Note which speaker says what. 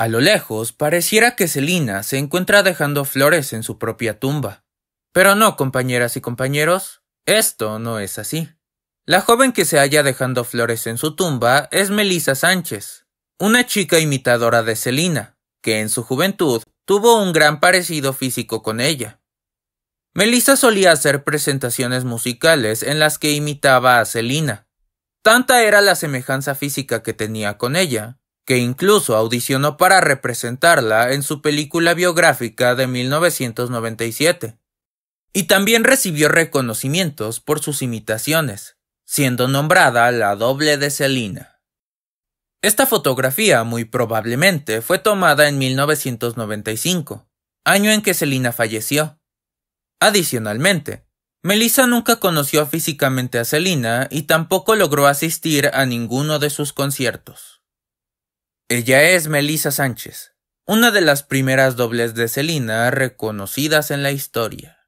Speaker 1: A lo lejos, pareciera que Celina se encuentra
Speaker 2: dejando flores en su propia tumba. Pero no, compañeras y compañeros, esto no es así. La joven que se halla dejando flores en su tumba es Melisa Sánchez, una chica imitadora de Celina, que en su juventud tuvo un gran parecido físico con ella. Melisa solía hacer presentaciones musicales en las que imitaba a Celina. Tanta era la semejanza física que tenía con ella, que incluso audicionó para representarla en su película biográfica de 1997. Y también recibió reconocimientos por sus imitaciones, siendo nombrada la doble de Selina. Esta fotografía muy probablemente fue tomada en 1995, año en que Selina falleció. Adicionalmente, Melissa nunca conoció físicamente a Selina y tampoco logró asistir a ninguno de sus conciertos. Ella es Melissa Sánchez, una de las primeras dobles de
Speaker 1: Selena reconocidas en la historia.